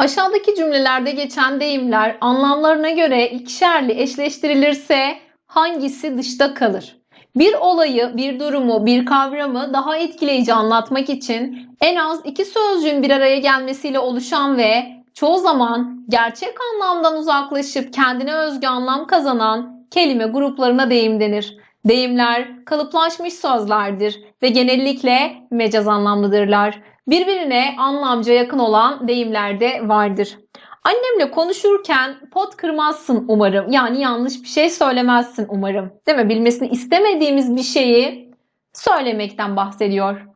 Aşağıdaki cümlelerde geçen deyimler anlamlarına göre ikişerli eşleştirilirse hangisi dışta kalır? Bir olayı, bir durumu, bir kavramı daha etkileyici anlatmak için en az iki sözcüğün bir araya gelmesiyle oluşan ve çoğu zaman gerçek anlamdan uzaklaşıp kendine özgü anlam kazanan kelime gruplarına deyim denir. Deyimler kalıplaşmış sözlerdir ve genellikle mecaz anlamlıdırlar birbirine anlamca yakın olan deyimler de vardır. Annemle konuşurken pot kırmazsın umarım. Yani yanlış bir şey söylemezsin umarım. Değil mi? Bilmesini istemediğimiz bir şeyi söylemekten bahsediyor.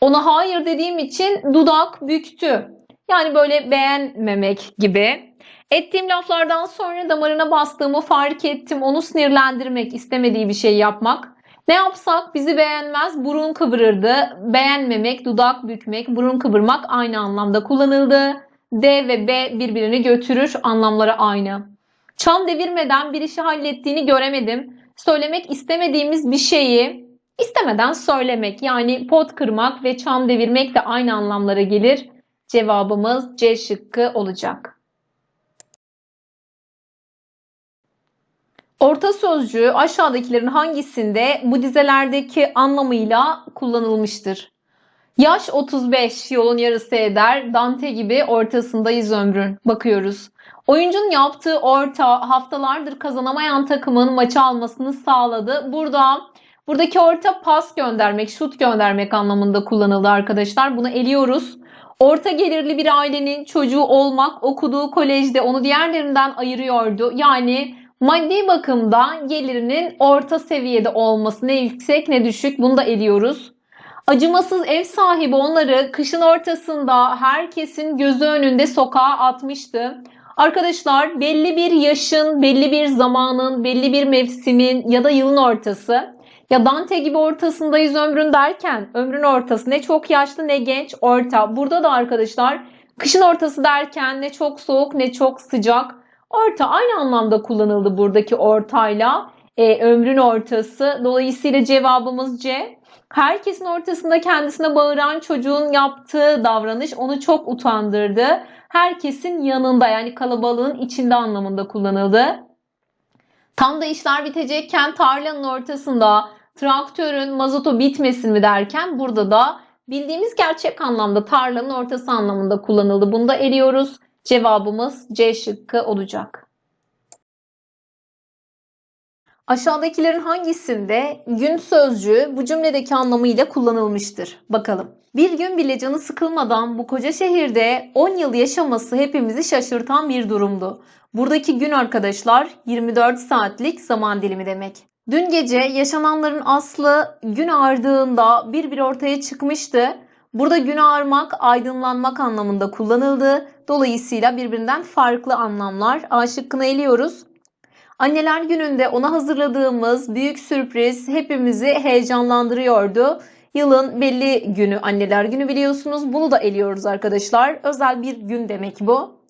Ona hayır dediğim için dudak büktü. Yani böyle beğenmemek gibi. Ettiğim laflardan sonra damarına bastığımı fark ettim. Onu sinirlendirmek, istemediği bir şey yapmak. Ne yapsak bizi beğenmez, burun kıvırırdı. Beğenmemek, dudak bükmek, burun kıvırmak aynı anlamda kullanıldı. D ve B birbirini götürür, anlamları aynı. Çam devirmeden bir işi hallettiğini göremedim. Söylemek istemediğimiz bir şeyi istemeden söylemek yani pot kırmak ve çam devirmek de aynı anlamlara gelir. Cevabımız C şıkkı olacak. Orta sözcüğü aşağıdakilerin hangisinde bu dizelerdeki anlamıyla kullanılmıştır? Yaş 35, yolun yarısı eder, Dante gibi ortasındayız ömrün. Bakıyoruz. Oyuncun yaptığı orta haftalardır kazanamayan takımın maçı almasını sağladı. Burada buradaki orta pas göndermek, şut göndermek anlamında kullanıldı arkadaşlar. Bunu eliyoruz. Orta gelirli bir ailenin çocuğu olmak okuduğu kolejde onu diğerlerinden ayırıyordu. Yani Maddi bakımdan gelirinin orta seviyede olması ne yüksek ne düşük bunu da ediyoruz. Acımasız ev sahibi onları kışın ortasında herkesin gözü önünde sokağa atmıştı. Arkadaşlar belli bir yaşın, belli bir zamanın, belli bir mevsimin ya da yılın ortası ya Dante gibi ortasındayız ömrün derken ömrün ortası ne çok yaşlı ne genç orta. Burada da arkadaşlar kışın ortası derken ne çok soğuk ne çok sıcak Orta aynı anlamda kullanıldı buradaki ortayla. E, ömrün ortası. Dolayısıyla cevabımız C. Herkesin ortasında kendisine bağıran çocuğun yaptığı davranış onu çok utandırdı. Herkesin yanında yani kalabalığın içinde anlamında kullanıldı. Tam da işler bitecekken tarlanın ortasında traktörün mazotu bitmesin mi derken burada da bildiğimiz gerçek anlamda tarlanın ortası anlamında kullanıldı. Bunda eriyoruz. Cevabımız C şıkkı olacak. Aşağıdakilerin hangisinde gün sözcüğü bu cümledeki anlamıyla kullanılmıştır? Bakalım. Bir gün bile canı sıkılmadan bu koca şehirde 10 yıl yaşaması hepimizi şaşırtan bir durumdu. Buradaki gün arkadaşlar 24 saatlik zaman dilimi demek. Dün gece yaşananların aslı gün ardığında bir bir ortaya çıkmıştı Burada güne armak, aydınlanmak anlamında kullanıldı. Dolayısıyla birbirinden farklı anlamlar. A şıkkını eliyoruz. Anneler gününde ona hazırladığımız büyük sürpriz hepimizi heyecanlandırıyordu. Yılın belli günü anneler günü biliyorsunuz. Bunu da eliyoruz arkadaşlar. Özel bir gün demek bu.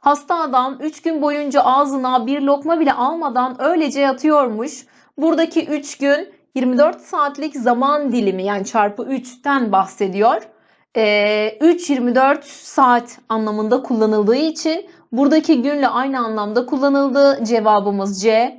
Hasta adam 3 gün boyunca ağzına bir lokma bile almadan öylece yatıyormuş. Buradaki 3 gün 24 saatlik zaman dilimi yani çarpı 3'ten bahsediyor. E, ee, 3-24 saat anlamında kullanıldığı için buradaki günle aynı anlamda kullanıldı. Cevabımız C.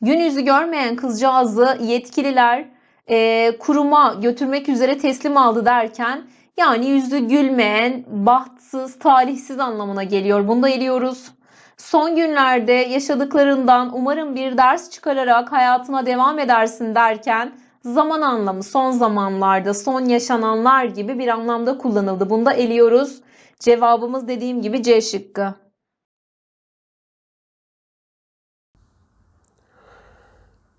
Gün yüzü görmeyen kızcağızı yetkililer e, kuruma götürmek üzere teslim aldı derken yani yüzü gülmeyen, bahtsız, talihsiz anlamına geliyor. Bunu da eliyoruz son günlerde yaşadıklarından umarım bir ders çıkararak hayatına devam edersin derken zaman anlamı son zamanlarda, son yaşananlar gibi bir anlamda kullanıldı. Bunda eliyoruz. Cevabımız dediğim gibi C şıkkı.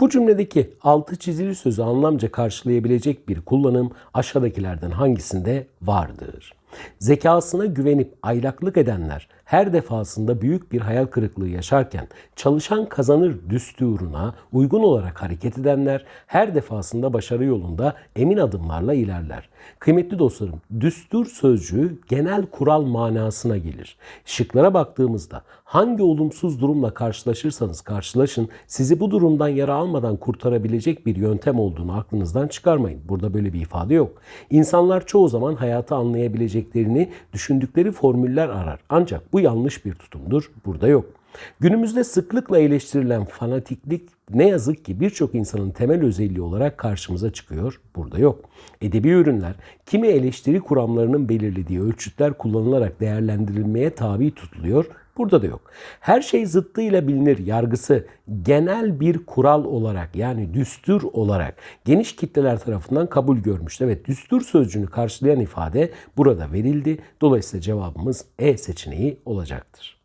Bu cümledeki altı çizili sözü anlamca karşılayabilecek bir kullanım aşağıdakilerden hangisinde vardır? Zekasına güvenip aylaklık edenler her defasında büyük bir hayal kırıklığı yaşarken çalışan kazanır düsturuna uygun olarak hareket edenler her defasında başarı yolunda emin adımlarla ilerler. Kıymetli dostlarım, düstur sözcüğü genel kural manasına gelir. Şıklara baktığımızda hangi olumsuz durumla karşılaşırsanız karşılaşın sizi bu durumdan yara almadan kurtarabilecek bir yöntem olduğunu aklınızdan çıkarmayın. Burada böyle bir ifade yok. İnsanlar çoğu zaman hayatı anlayabileceklerini düşündükleri formüller arar. Ancak bu bu yanlış bir tutumdur. Burada yok. Günümüzde sıklıkla eleştirilen fanatiklik ne yazık ki birçok insanın temel özelliği olarak karşımıza çıkıyor. Burada yok. Edebi ürünler kimi eleştiri kuramlarının belirlediği ölçütler kullanılarak değerlendirilmeye tabi tutuluyor Burada da yok. Her şey zıttıyla bilinir yargısı genel bir kural olarak yani düstur olarak geniş kitleler tarafından kabul görmüştü. Evet düstur sözcüğünü karşılayan ifade burada verildi. Dolayısıyla cevabımız E seçeneği olacaktır.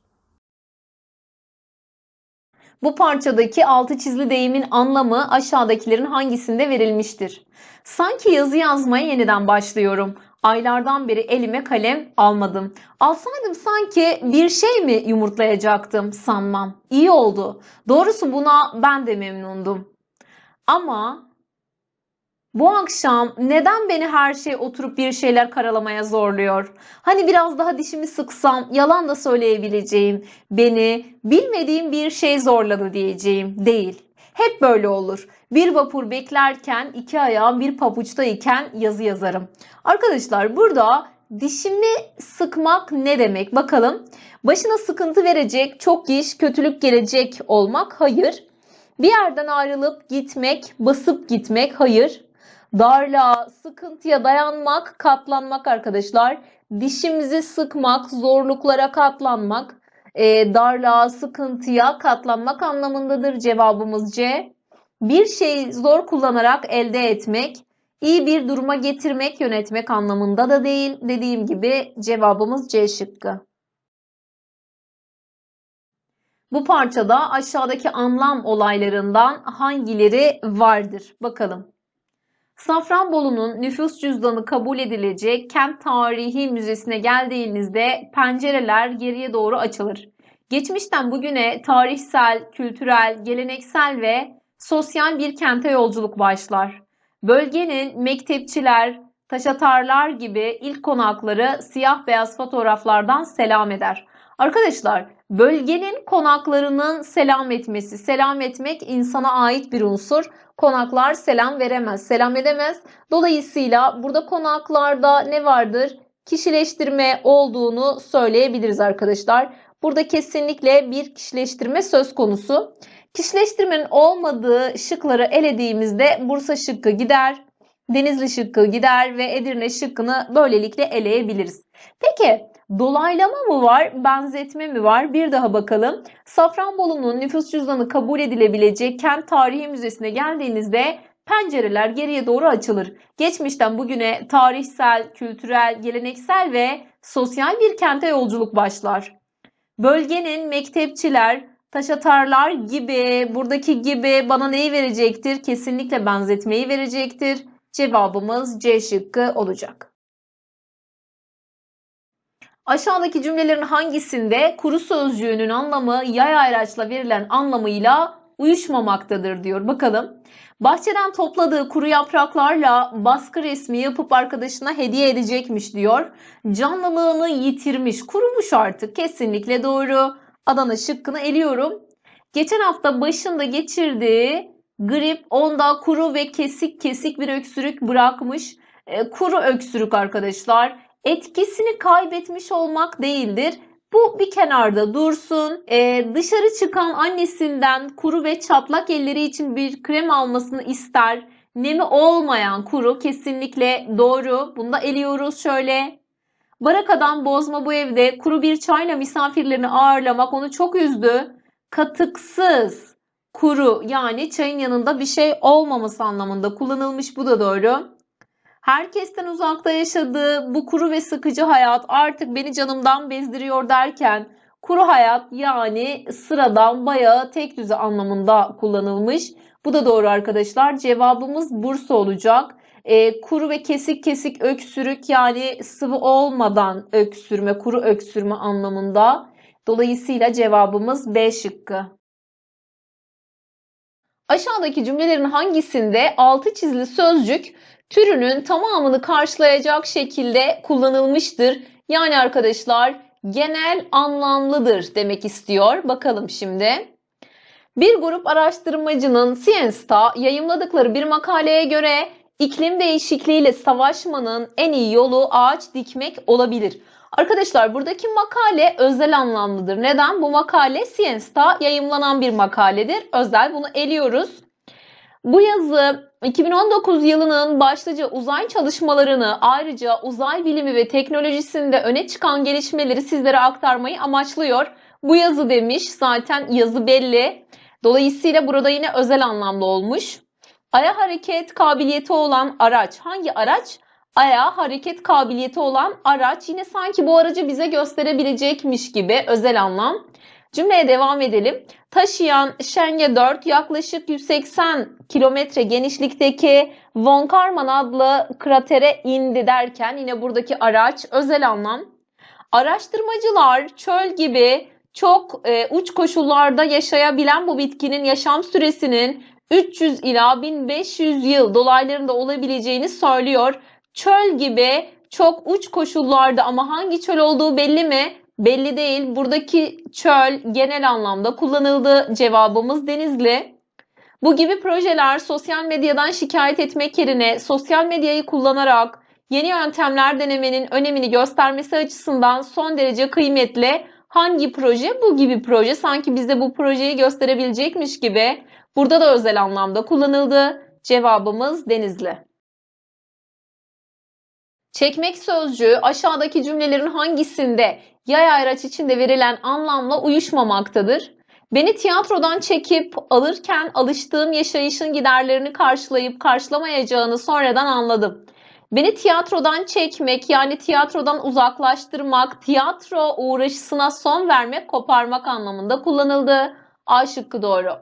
Bu parçadaki altı çizili deyimin anlamı aşağıdakilerin hangisinde verilmiştir? Sanki yazı yazmaya yeniden başlıyorum. Aylardan beri elime kalem almadım. Alsaydım sanki bir şey mi yumurtlayacaktım sanmam. İyi oldu. Doğrusu buna ben de memnundum. Ama bu akşam neden beni her şey oturup bir şeyler karalamaya zorluyor? Hani biraz daha dişimi sıksam yalan da söyleyebileceğim. Beni bilmediğim bir şey zorladı diyeceğim. Değil. Hep böyle olur. Bir vapur beklerken iki ayağım bir papuçta iken yazı yazarım. Arkadaşlar burada dişimi sıkmak ne demek? Bakalım. Başına sıkıntı verecek, çok iş, kötülük gelecek olmak? Hayır. Bir yerden ayrılıp gitmek, basıp gitmek? Hayır. Darlığa, sıkıntıya dayanmak, katlanmak arkadaşlar. Dişimizi sıkmak, zorluklara katlanmak e, darlığa, sıkıntıya katlanmak anlamındadır. Cevabımız C. Bir şeyi zor kullanarak elde etmek, iyi bir duruma getirmek, yönetmek anlamında da değil. Dediğim gibi cevabımız C şıkkı. Bu parçada aşağıdaki anlam olaylarından hangileri vardır? Bakalım. Safranbolu'nun nüfus cüzdanı kabul edilecek Kent Tarihi Müzesi'ne geldiğinizde pencereler geriye doğru açılır. Geçmişten bugüne tarihsel, kültürel, geleneksel ve sosyal bir kente yolculuk başlar. Bölgenin mektepçiler, taşatarlar gibi ilk konakları siyah beyaz fotoğraflardan selam eder. Arkadaşlar bölgenin konaklarının selam etmesi, selam etmek insana ait bir unsur konaklar selam veremez, selam edemez. Dolayısıyla burada konaklarda ne vardır? Kişileştirme olduğunu söyleyebiliriz arkadaşlar. Burada kesinlikle bir kişileştirme söz konusu. Kişileştirmenin olmadığı şıkları elediğimizde Bursa şıkkı gider, Denizli şıkkı gider ve Edirne şıkkını böylelikle eleyebiliriz. Peki dolaylama mı var, benzetme mi var? Bir daha bakalım. Safranbolu'nun nüfus cüzdanı kabul edilebilecek Kent Tarihi Müzesi'ne geldiğinizde pencereler geriye doğru açılır. Geçmişten bugüne tarihsel, kültürel, geleneksel ve sosyal bir kente yolculuk başlar. Bölgenin mektepçiler, taşatarlar gibi, buradaki gibi bana neyi verecektir? Kesinlikle benzetmeyi verecektir. Cevabımız C şıkkı olacak. Aşağıdaki cümlelerin hangisinde kuru sözcüğünün anlamı yay ayraçla verilen anlamıyla uyuşmamaktadır diyor. Bakalım. Bahçeden topladığı kuru yapraklarla baskı resmi yapıp arkadaşına hediye edecekmiş diyor. Canlılığını yitirmiş, kurumuş artık. Kesinlikle doğru. Adana şıkkını eliyorum. Geçen hafta başında geçirdiği grip onda kuru ve kesik kesik bir öksürük bırakmış. E, kuru öksürük arkadaşlar etkisini kaybetmiş olmak değildir. Bu bir kenarda dursun. Ee, dışarı çıkan annesinden kuru ve çatlak elleri için bir krem almasını ister. Nemi olmayan kuru kesinlikle doğru. Bunda eliyoruz şöyle. Barakadan bozma bu evde kuru bir çayla misafirlerini ağırlamak onu çok üzdü. Katıksız kuru yani çayın yanında bir şey olmaması anlamında kullanılmış bu da doğru herkesten uzakta yaşadığı bu kuru ve sıkıcı hayat artık beni canımdan bezdiriyor derken kuru hayat yani sıradan bayağı tek düze anlamında kullanılmış. Bu da doğru arkadaşlar. Cevabımız Bursa olacak. E, kuru ve kesik kesik öksürük yani sıvı olmadan öksürme, kuru öksürme anlamında. Dolayısıyla cevabımız B şıkkı. Aşağıdaki cümlelerin hangisinde altı çizili sözcük türünün tamamını karşılayacak şekilde kullanılmıştır. Yani arkadaşlar genel anlamlıdır demek istiyor. Bakalım şimdi. Bir grup araştırmacının Science'ta yayımladıkları bir makaleye göre iklim değişikliğiyle savaşmanın en iyi yolu ağaç dikmek olabilir. Arkadaşlar buradaki makale özel anlamlıdır. Neden? Bu makale Science'ta yayımlanan bir makaledir. Özel bunu eliyoruz. Bu yazı 2019 yılının başlıca uzay çalışmalarını ayrıca uzay bilimi ve teknolojisinde öne çıkan gelişmeleri sizlere aktarmayı amaçlıyor. Bu yazı demiş zaten yazı belli. Dolayısıyla burada yine özel anlamlı olmuş. Aya hareket kabiliyeti olan araç. Hangi araç? Aya hareket kabiliyeti olan araç. Yine sanki bu aracı bize gösterebilecekmiş gibi özel anlam. Cümleye devam edelim. Taşıyan Şenge 4 yaklaşık 180 kilometre genişlikteki Von Karman adlı kratere indi derken yine buradaki araç özel anlam. Araştırmacılar çöl gibi çok e, uç koşullarda yaşayabilen bu bitkinin yaşam süresinin 300 ila 1500 yıl dolaylarında olabileceğini söylüyor. Çöl gibi çok uç koşullarda ama hangi çöl olduğu belli mi? belli değil. Buradaki çöl genel anlamda kullanıldı. Cevabımız Denizli. Bu gibi projeler sosyal medyadan şikayet etmek yerine sosyal medyayı kullanarak yeni yöntemler denemenin önemini göstermesi açısından son derece kıymetli. Hangi proje? Bu gibi proje. Sanki bize bu projeyi gösterebilecekmiş gibi. Burada da özel anlamda kullanıldı. Cevabımız Denizli. Çekmek sözcüğü aşağıdaki cümlelerin hangisinde yay ayraç içinde verilen anlamla uyuşmamaktadır. Beni tiyatrodan çekip alırken alıştığım yaşayışın giderlerini karşılayıp karşılamayacağını sonradan anladım. Beni tiyatrodan çekmek yani tiyatrodan uzaklaştırmak, tiyatro uğraşısına son vermek, koparmak anlamında kullanıldı. A şıkkı doğru.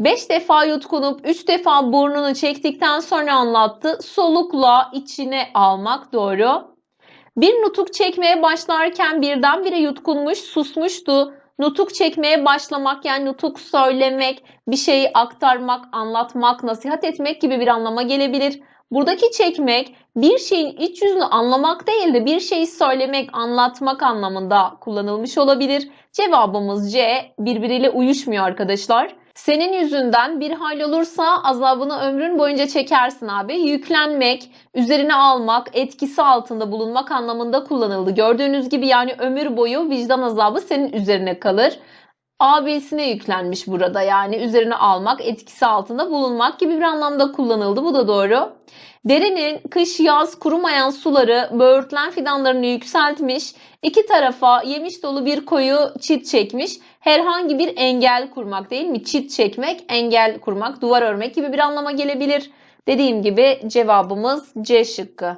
5 defa yutkunup 3 defa burnunu çektikten sonra anlattı. Solukla içine almak doğru. Bir nutuk çekmeye başlarken birdenbire yutkunmuş, susmuştu. Nutuk çekmeye başlamak yani nutuk söylemek, bir şeyi aktarmak, anlatmak, nasihat etmek gibi bir anlama gelebilir. Buradaki çekmek bir şeyin iç yüzünü anlamak değil de bir şeyi söylemek, anlatmak anlamında kullanılmış olabilir. Cevabımız C birbiriyle uyuşmuyor arkadaşlar. Senin yüzünden bir hal olursa azabını ömrün boyunca çekersin abi. Yüklenmek, üzerine almak, etkisi altında bulunmak anlamında kullanıldı. Gördüğünüz gibi yani ömür boyu vicdan azabı senin üzerine kalır abisine yüklenmiş burada. Yani üzerine almak, etkisi altında bulunmak gibi bir anlamda kullanıldı. Bu da doğru. Derenin kış yaz kurumayan suları böğürtlen fidanlarını yükseltmiş, iki tarafa yemiş dolu bir koyu çit çekmiş. Herhangi bir engel kurmak değil mi? Çit çekmek, engel kurmak, duvar örmek gibi bir anlama gelebilir. Dediğim gibi cevabımız C şıkkı.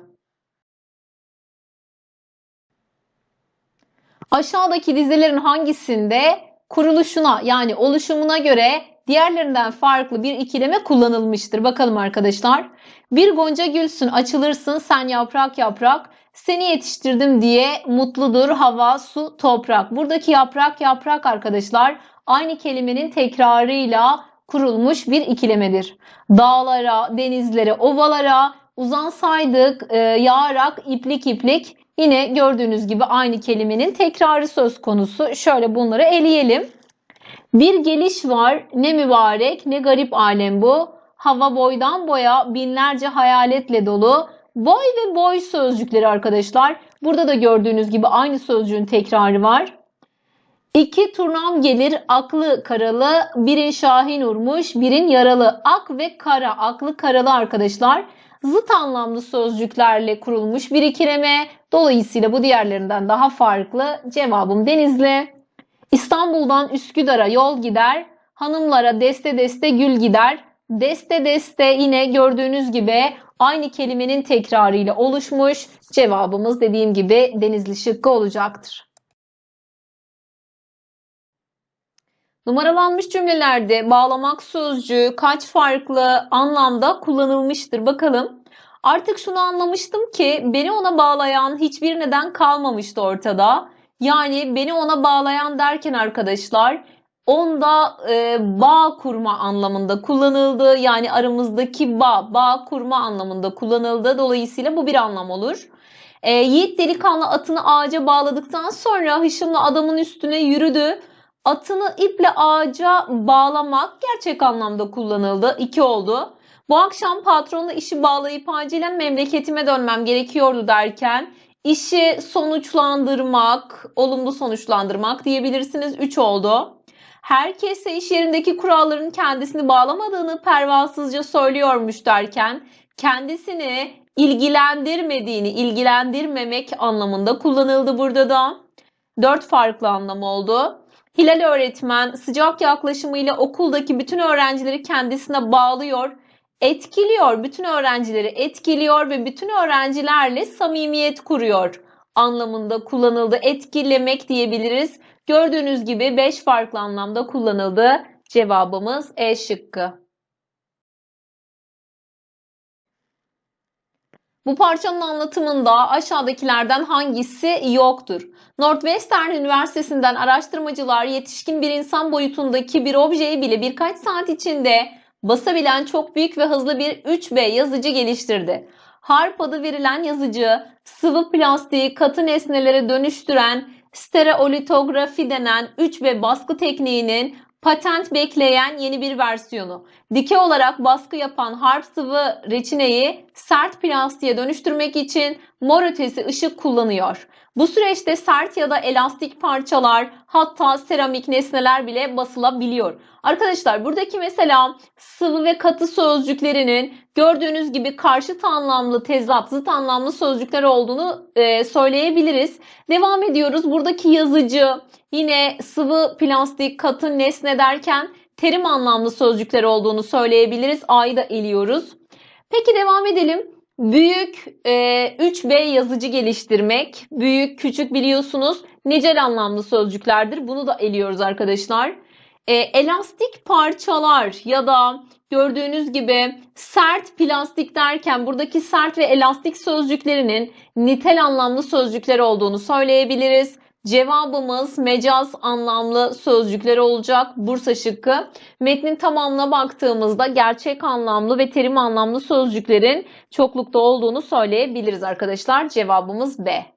Aşağıdaki dizelerin hangisinde kuruluşuna yani oluşumuna göre diğerlerinden farklı bir ikileme kullanılmıştır. Bakalım arkadaşlar. Bir gonca gülsün açılırsın sen yaprak yaprak seni yetiştirdim diye mutludur hava, su, toprak. Buradaki yaprak yaprak arkadaşlar aynı kelimenin tekrarıyla kurulmuş bir ikilemedir. Dağlara, denizlere, ovalara uzansaydık e, yağarak iplik iplik Yine gördüğünüz gibi aynı kelimenin tekrarı söz konusu. Şöyle bunları eleyelim. Bir geliş var ne mübarek ne garip alem bu. Hava boydan boya binlerce hayaletle dolu. Boy ve boy sözcükleri arkadaşlar. Burada da gördüğünüz gibi aynı sözcüğün tekrarı var. İki turnam gelir aklı karalı. Birin şahin urmuş birin yaralı. Ak ve kara aklı karalı arkadaşlar zıt anlamlı sözcüklerle kurulmuş bir ikileme. Dolayısıyla bu diğerlerinden daha farklı. Cevabım Denizli. İstanbul'dan Üsküdar'a yol gider, hanımlara deste deste gül gider. Deste deste yine gördüğünüz gibi aynı kelimenin tekrarıyla oluşmuş. Cevabımız dediğim gibi Denizli şıkkı olacaktır. Numaralanmış cümlelerde bağlamak sözcüğü kaç farklı anlamda kullanılmıştır bakalım. Artık şunu anlamıştım ki beni ona bağlayan hiçbir neden kalmamıştı ortada. Yani beni ona bağlayan derken arkadaşlar onda e, bağ kurma anlamında kullanıldı. Yani aramızdaki bağ, bağ kurma anlamında kullanıldı. Dolayısıyla bu bir anlam olur. E, Yiğit delikanlı atını ağaca bağladıktan sonra hışımlı adamın üstüne yürüdü atını iple ağaca bağlamak gerçek anlamda kullanıldı. 2 oldu. Bu akşam patronla işi bağlayıp acilen memleketime dönmem gerekiyordu derken işi sonuçlandırmak, olumlu sonuçlandırmak diyebilirsiniz. üç oldu. Herkese iş yerindeki kuralların kendisini bağlamadığını pervasızca söylüyormuş derken kendisini ilgilendirmediğini, ilgilendirmemek anlamında kullanıldı burada da. dört farklı anlam oldu. Hilal öğretmen sıcak yaklaşımıyla okuldaki bütün öğrencileri kendisine bağlıyor, etkiliyor, bütün öğrencileri etkiliyor ve bütün öğrencilerle samimiyet kuruyor anlamında kullanıldı. Etkilemek diyebiliriz. Gördüğünüz gibi 5 farklı anlamda kullanıldı. Cevabımız E şıkkı. Bu parçanın anlatımında aşağıdakilerden hangisi yoktur? Northwestern Üniversitesi'nden araştırmacılar yetişkin bir insan boyutundaki bir objeyi bile birkaç saat içinde basabilen çok büyük ve hızlı bir 3B yazıcı geliştirdi. Harp adı verilen yazıcı sıvı plastiği katı nesnelere dönüştüren stereolitografi denen 3B baskı tekniğinin patent bekleyen yeni bir versiyonu. Dike olarak baskı yapan harp sıvı reçineyi sert plastiğe dönüştürmek için mor ötesi ışık kullanıyor. Bu süreçte sert ya da elastik parçalar hatta seramik nesneler bile basılabiliyor. Arkadaşlar buradaki mesela sıvı ve katı sözcüklerinin gördüğünüz gibi karşıt anlamlı, tezat, zıt anlamlı sözcükler olduğunu e, söyleyebiliriz. Devam ediyoruz. Buradaki yazıcı yine sıvı, plastik, katı, nesne derken terim anlamlı sözcükler olduğunu söyleyebiliriz. A'yı da eliyoruz. Peki devam edelim. Büyük e, 3B yazıcı geliştirmek. Büyük, küçük biliyorsunuz nicel anlamlı sözcüklerdir. Bunu da eliyoruz arkadaşlar. E, elastik parçalar ya da gördüğünüz gibi sert plastik derken buradaki sert ve elastik sözcüklerinin nitel anlamlı sözcükler olduğunu söyleyebiliriz. Cevabımız mecaz anlamlı sözcükler olacak. Bursa şıkkı. Metnin tamamına baktığımızda gerçek anlamlı ve terim anlamlı sözcüklerin çoklukta olduğunu söyleyebiliriz arkadaşlar. Cevabımız B.